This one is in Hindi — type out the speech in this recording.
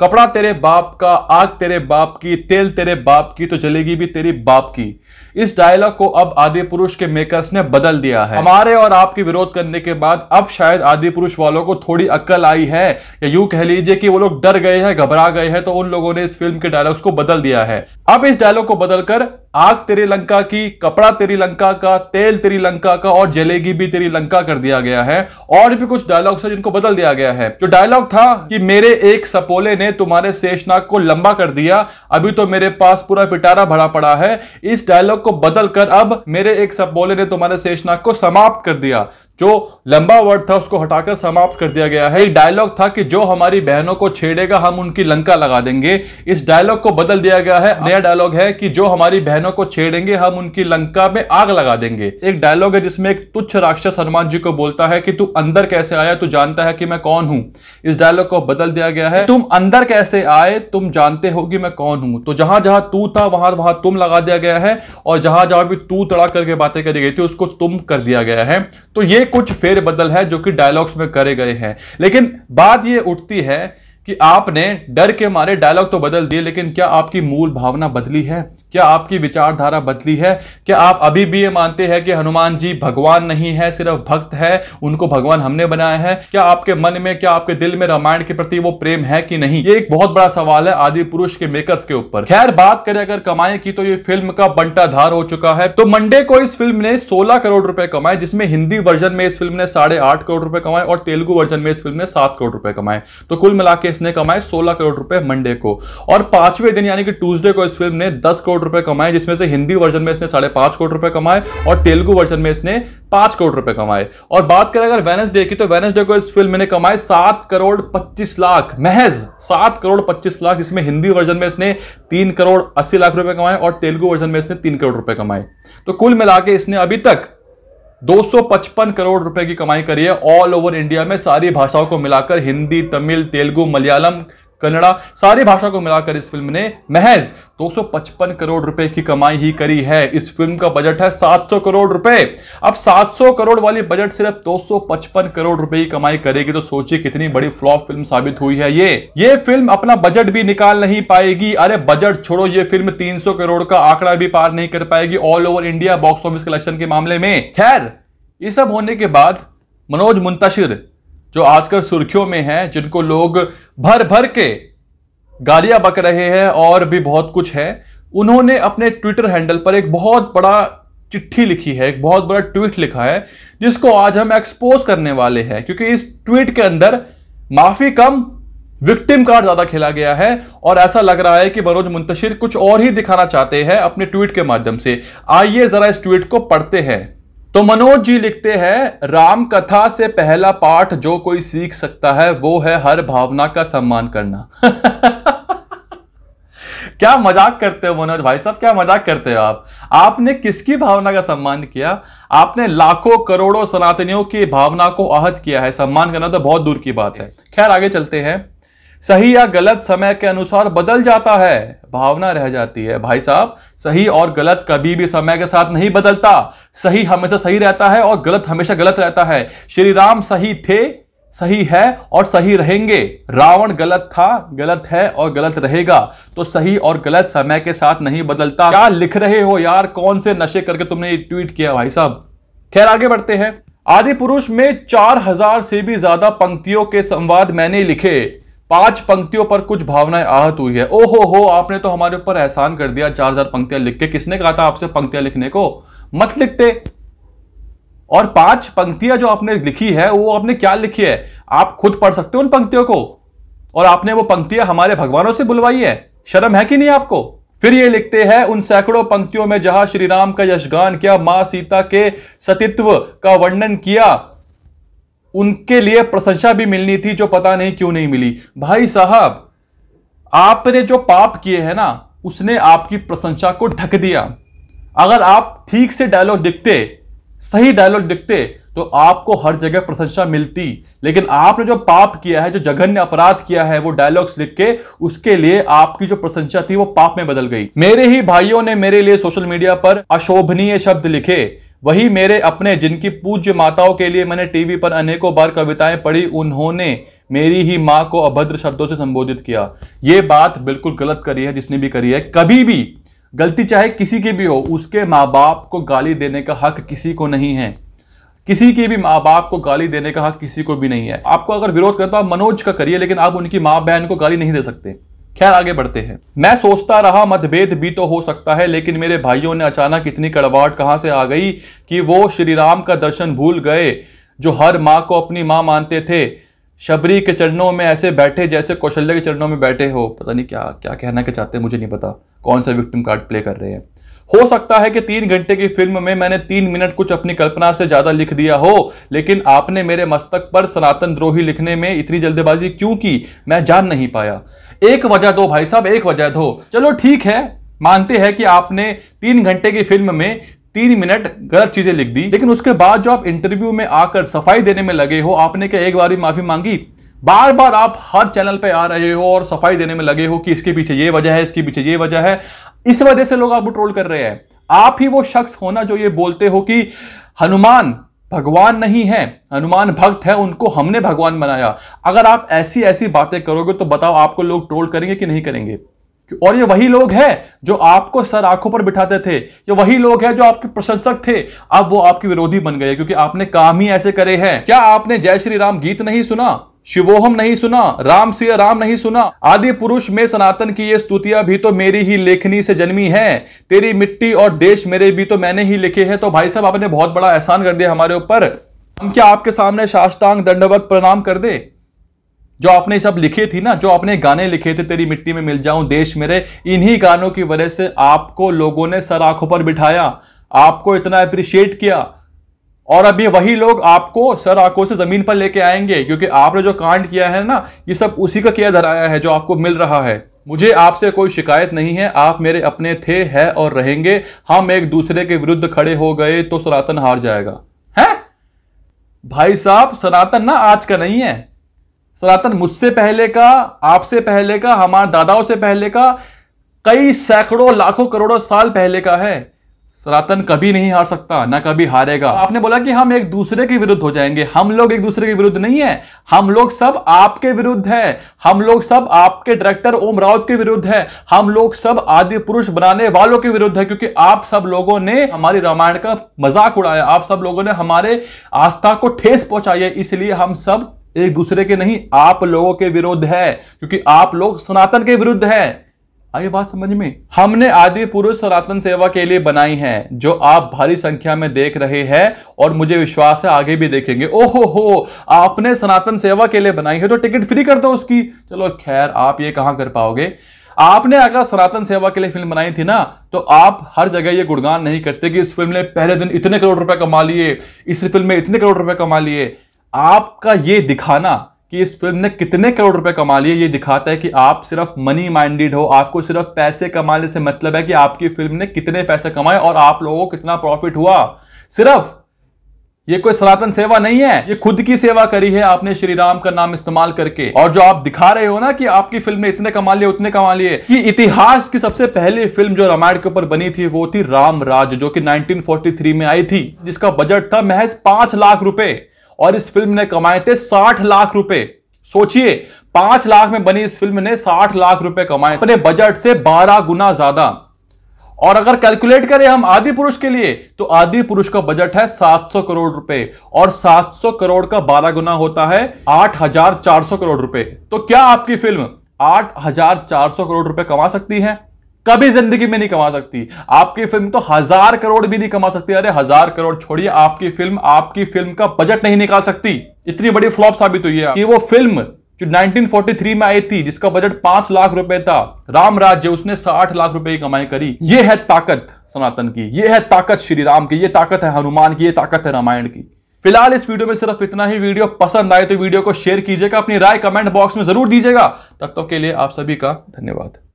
कपड़ा तेरे बाप का आग तेरे बाप की तेल तेरे बाप की तो जलेगी भी तेरी बाप की इस डायलॉग को अब आदि पुरुष के मेकर्स ने बदल दिया है हमारे और आपके विरोध करने के बाद अब शायद आदि पुरुष वालों को थोड़ी अक्कल आई है या यूं कह लीजिए कि वो लोग डर गए हैं घबरा गए हैं तो उन लोगों ने इस फिल्म के डायलॉग्स को बदल दिया है अब इस डायलॉग को बदलकर आग तेरी लंका की कपड़ा तेरी लंका का तेल तेरी लंका का और जलेगी भी तेरी लंका कर दिया गया है और भी कुछ डायलॉग्स है जिनको बदल दिया गया है जो डायलॉग था कि मेरे एक सपोले ने तुम्हारे शेषनाग को लंबा कर दिया अभी तो मेरे पास पूरा पिटारा भरा पड़ा है इस डायलॉग को बदलकर अब मेरे एक सपोले ने तुम्हारे शेषनाग को समाप्त कर दिया जो लंबा वर्ड था उसको हटाकर समाप्त कर दिया गया है एक डायलॉग था कि जो हमारी बहनों को छेड़ेगा हम उनकी लंका लगा देंगे इस डायलॉग को बदल दिया गया है नया डायलॉग है कि जो हमारी बहनों को छेड़ेंगे हम उनकी लंका में आग लगा देंगे एक डायलॉग है जिसमें एक तुच्छ राक्षस हनुमान जी को बोलता है कि तू अंदर कैसे आया तू जानता है कि मैं कौन हूं इस डायलॉग को बदल दिया गया है तुम अंदर कैसे आए तुम जानते हो कि मैं कौन हूं तो जहां जहां तू था वहां वहां तुम लगा दिया गया है और जहां जहां भी तू तड़ा करके बातें करी गई थी उसको तुम कर दिया गया है तो ये कुछ फेरबदल है जो कि डायलॉग्स में करे गए हैं लेकिन बात यह उठती है कि आपने डर के मारे डायलॉग तो बदल दिए लेकिन क्या आपकी मूल भावना बदली है क्या आपकी विचारधारा बदली है क्या आप अभी भी ये मानते हैं कि हनुमान जी भगवान नहीं है सिर्फ भक्त है उनको भगवान हमने बनाया है क्या आपके मन में क्या आपके दिल में रामायण के प्रति वो प्रेम है कि नहीं ये एक बहुत बड़ा सवाल है आदि पुरुष के मेकर्स के ऊपर खैर बात करें अगर कमाए की तो ये फिल्म का बंटाधार हो चुका है तो मंडे को इस फिल्म ने सोलह करोड़ रुपए कमाए जिसमें हिंदी वर्जन में इस फिल्म ने साढ़े करोड़ रुपए कमाए और तेलुगु वर्जन में इस फिल्म ने सात करोड़ रुपए कमाए तो कुल मिला इसने कमाए 16 करोड़ रुपए मंडे को और पांचवें दिन यानी कि ट्यूजडे को इस फिल्म ने 10 करोड़ रुपए कमाए जिसमें से हिंदी वर्जन में इसने साढ़े पांच करोड़ रुपए कमाए और तेलुगु वर्जन में इसने पांच करोड़ रुपए कमाए और बात करें अगर वेनसडे की तो वेनसडे को इस फिल्म ने कमाए सात करोड़ पच्चीस लाख महज सात करोड़ पच्चीस लाख इसमें हिंदी वर्जन में इसने तीन करोड़ अस्सी लाख रुपए कमाए और तेलुगु वर्जन में इसने तीन करोड़ रुपए कमाए तो कुल मिला इसने अभी तक 255 करोड़ रुपए की कमाई करी है ऑल ओवर इंडिया में सारी भाषाओं को मिलाकर हिंदी तमिल तेलुगु मलयालम कन्नड़ा सारी भाषा को मिलाकर इस फिल्म ने महज 255 करोड़ रुपए की कमाई ही करी है इस फिल्म का बजट है 700 करोड़ रुपए अब 700 करोड़ वाली बजट सिर्फ 255 करोड़ रुपए की कमाई करेगी तो सोचिए कितनी बड़ी फ्लॉप फिल्म साबित हुई है ये ये फिल्म अपना बजट भी निकाल नहीं पाएगी अरे बजट छोड़ो ये फिल्म 300 करोड़ का आंकड़ा भी पार नहीं कर पाएगी all over India box office collection के मामले में खैर ये सब होने के बाद मनोज मुंतशिर जो आजकल सुर्खियों में हैं जिनको लोग भर भर के गालियां बक रहे हैं और भी बहुत कुछ है उन्होंने अपने ट्विटर हैंडल पर एक बहुत बड़ा चिट्ठी लिखी है एक बहुत बड़ा ट्वीट लिखा है जिसको आज हम एक्सपोज करने वाले हैं क्योंकि इस ट्वीट के अंदर माफी कम विक्टिम कार्ड ज्यादा खेला गया है और ऐसा लग रहा है कि बरोज मुंतशिर कुछ और ही दिखाना चाहते हैं अपने ट्वीट के माध्यम से आइए जरा इस ट्वीट को पढ़ते हैं तो मनोज जी लिखते हैं राम कथा से पहला पाठ जो कोई सीख सकता है वो है हर भावना का सम्मान करना क्या मजाक करते हो मनोज भाई साहब क्या मजाक करते हो आप आपने किसकी भावना का सम्मान किया आपने लाखों करोड़ों सनातनियों की भावना को आहत किया है सम्मान करना तो बहुत दूर की बात है खैर आगे चलते हैं सही या गलत समय के अनुसार बदल जाता है भावना रह जाती है भाई साहब सही और गलत कभी भी समय के साथ नहीं बदलता सही हमेशा सही रहता है और गलत हमेशा गलत रहता है श्री राम सही थे सही है और सही रहेंगे रावण गलत था गलत है और गलत रहेगा तो सही और गलत समय के साथ नहीं बदलता क्या लिख रहे हो यार कौन से नशे करके तुमने ये ट्वीट किया भाई साहब खैर आगे बढ़ते हैं आदि पुरुष में चार हजार से भी ज्यादा पंक्तियों के संवाद मैंने लिखे पांच पंक्तियों पर कुछ भावनाएं आहत हुई है ओहो हो आपने तो हमारे ऊपर एहसान कर दिया चार हजार पंक्तियां लिख के किसने कहा था आपसे पंक्तियां लिखने को मत लिखते और पांच पंक्तियां जो आपने लिखी है वो आपने क्या लिखी है आप खुद पढ़ सकते हो उन पंक्तियों को और आपने वो पंक्तियां हमारे भगवानों से बुलवाई है शर्म है कि नहीं आपको फिर ये लिखते हैं उन सैकड़ों पंक्तियों में जहां श्री राम का यशगान किया मां सीता के सतित्व का वर्णन किया उनके लिए प्रशंसा भी मिलनी थी जो पता नहीं क्यों नहीं मिली भाई साहब आपने जो पाप किए हैं ना उसने आपकी प्रशंसा को ढक दिया अगर आप ठीक से डायलॉग दिखते सही डायलॉग दिखते तो आपको हर जगह प्रशंसा मिलती लेकिन आपने जो पाप किया है जो जघन्य अपराध किया है वो डायलॉग्स लिख के उसके लिए आपकी जो प्रशंसा थी वो पाप में बदल गई मेरे ही भाइयों ने मेरे लिए सोशल मीडिया पर अशोभनीय शब्द लिखे वही मेरे अपने जिनकी पूज्य माताओं के लिए मैंने टीवी पर अनेकों बार कविताएं पढ़ी उन्होंने मेरी ही माँ को अभद्र शब्दों से संबोधित किया ये बात बिल्कुल गलत करी है जिसने भी करी है कभी भी गलती चाहे किसी की भी हो उसके माँ बाप को गाली देने का हक किसी को नहीं है किसी के भी माँ बाप को गाली देने का हक किसी को भी नहीं है आपको अगर विरोध करता आप मनोज का करिए लेकिन आप उनकी माँ बहन को गाली नहीं दे सकते खैर आगे बढ़ते हैं मैं सोचता रहा मतभेद भी तो हो सकता है लेकिन मेरे भाइयों ने अचानक इतनी कड़वाहट कहाँ से आ गई कि वो श्री राम का दर्शन भूल गए जो हर माँ को अपनी माँ मानते थे शबरी के चरणों में ऐसे बैठे जैसे कौशल्य के चरणों में बैठे हो पता नहीं क्या क्या कहना के चाहते हैं मुझे नहीं पता कौन सा विक्टिम कार्ड प्ले कर रहे हैं हो सकता है कि तीन घंटे की फिल्म में मैंने तीन मिनट कुछ अपनी कल्पना से ज्यादा लिख दिया हो लेकिन आपने मेरे मस्तक पर सनातन द्रोही लिखने में इतनी जल्दबाजी क्यों की मैं जान नहीं पाया एक वजह दो भाई साहब एक वजह दो चलो ठीक है मानते हैं कि आपने तीन घंटे की फिल्म में तीन मिनट गलत चीजें लिख दी लेकिन उसके बाद जो आप इंटरव्यू में आकर सफाई देने में लगे हो आपने क्या एक बार भी माफी मांगी बार बार आप हर चैनल पर आ रहे हो और सफाई देने में लगे हो कि इसके पीछे ये वजह है इसके पीछे ये वजह है इस वजह से लोग आपको ट्रोल कर रहे हैं आप ही वो शख्स होना जो ये बोलते हो कि हनुमान भगवान नहीं है हनुमान भक्त है उनको हमने भगवान बनाया अगर आप ऐसी ऐसी बातें करोगे तो बताओ आपको लोग ट्रोल करेंगे कि नहीं करेंगे और ये वही लोग हैं जो आपको सर आंखों पर बिठाते थे ये वही लोग हैं जो आपके प्रशंसक थे अब वो आपके विरोधी बन गए क्योंकि आपने काम ही ऐसे करे हैं क्या आपने जय श्री राम गीत नहीं सुना शिवोहम नहीं सुना राम सिंह राम नहीं सुना आदि पुरुष में सनातन की ये स्तुतियां भी तो मेरी ही लेखनी से जन्मी है तेरी मिट्टी और देश मेरे भी तो मैंने ही लिखे हैं तो भाई साहब आपने बहुत बड़ा एहसान कर दिया हमारे ऊपर हम क्या आपके सामने साष्टांग दंडवत प्रणाम कर दे जो आपने सब लिखे थी ना जो आपने गाने लिखे थे तेरी मिट्टी में मिल जाऊं देश मेरे इन्हीं गानों की वजह से आपको लोगों ने सर आंखों पर बिठाया आपको इतना अप्रिशिएट किया और अभी वही लोग आपको सर आंखों से जमीन पर लेके आएंगे क्योंकि आपने जो कांड किया है ना ये सब उसी का किया धराया है जो आपको मिल रहा है मुझे आपसे कोई शिकायत नहीं है आप मेरे अपने थे हैं और रहेंगे हम हाँ, एक दूसरे के विरुद्ध खड़े हो गए तो सनातन हार जाएगा है भाई साहब सनातन ना आज का नहीं है सनातन मुझसे पहले का आपसे पहले का हमारे दादाओं से पहले का कई सैकड़ों लाखों करोड़ों साल पहले का है सनातन कभी नहीं हार सकता ना कभी हारेगा तो आपने बोला कि हम एक दूसरे के विरुद्ध हो जाएंगे हम लोग एक दूसरे के विरुद्ध नहीं है हम लोग सब आपके विरुद्ध है हम लोग सब आपके डायरेक्टर ओम राउत के विरुद्ध है हम लोग सब आदि पुरुष बनाने वालों के विरुद्ध है क्योंकि आप सब लोगों ने हमारी रामायण का मजाक उड़ाया आप सब लोगों ने हमारे आस्था को ठेस पहुंचाई है इसलिए हम सब एक दूसरे के नहीं आप लोगों के विरुद्ध है क्योंकि आप लोग सनातन के विरुद्ध है आइए बात समझ में हमने आदि पुरुष सनातन सेवा के लिए बनाई है जो आप भारी संख्या में देख रहे हैं और मुझे विश्वास है आगे भी देखेंगे ओहो हो आपने सनातन सेवा के लिए बनाई है तो टिकट फ्री कर दो उसकी चलो खैर आप ये कहां कर पाओगे आपने अगर सनातन सेवा के लिए फिल्म बनाई थी ना तो आप हर जगह ये गुणगान नहीं करते कि इस फिल्म ने पहले दिन इतने करोड़ रुपए कमा लिए इस फिल्म में इतने करोड़ रुपए कमा लिए आपका ये दिखाना कि इस फिल्म ने कितने करोड़ रुपए कमा लिए ये दिखाता है कि आप सिर्फ मनी माइंडेड हो आपको सिर्फ पैसे कमाने से मतलब है कि आपकी फिल्म ने कितने पैसे कमाए और आप लोगों को कितना प्रॉफिट हुआ सिर्फ ये कोई सनातन सेवा नहीं है ये खुद की सेवा करी है आपने श्री राम का नाम इस्तेमाल करके और जो आप दिखा रहे हो ना कि आपकी फिल्म में इतने कमा लिए उतने कमा लिए कि इतिहास की सबसे पहली फिल्म जो रामायण के ऊपर बनी थी वो थी राम राज जो कि 1943 में आई थी जिसका बजट था महज पांच लाख रुपए और इस फिल्म ने कमाए थे साठ लाख रुपए सोचिए पांच लाख में बनी इस फिल्म ने साठ लाख रुपए कमाए अपने बजट से बारह गुना ज्यादा और अगर कैलकुलेट करें हम आदि पुरुष के लिए तो आदि पुरुष का बजट है 700 करोड़ रुपए और 700 करोड़ का बारह गुना होता है 8,400 करोड़ रुपए तो क्या आपकी फिल्म 8,400 करोड़ रुपए कमा सकती है कभी जिंदगी में नहीं कमा सकती आपकी फिल्म तो हजार करोड़ भी नहीं कमा सकती अरे हजार करोड़ छोड़िए आपकी फिल्म आपकी फिल्म का बजट नहीं निकाल सकती इतनी बड़ी फ्लॉप साबित हुई है कि वो फिल्म जो 1943 में आई थी जिसका बजट पांच लाख रुपए था राम राज्य उसने साठ लाख रुपए की कमाई करी ये है ताकत सनातन की ये है ताकत श्री राम की ये ताकत है हनुमान की ये ताकत है रामायण की फिलहाल इस वीडियो में सिर्फ इतना ही वीडियो पसंद आए तो वीडियो को शेयर कीजिएगा अपनी राय कमेंट बॉक्स में जरूर दीजिएगा तब तक तो के लिए आप सभी का धन्यवाद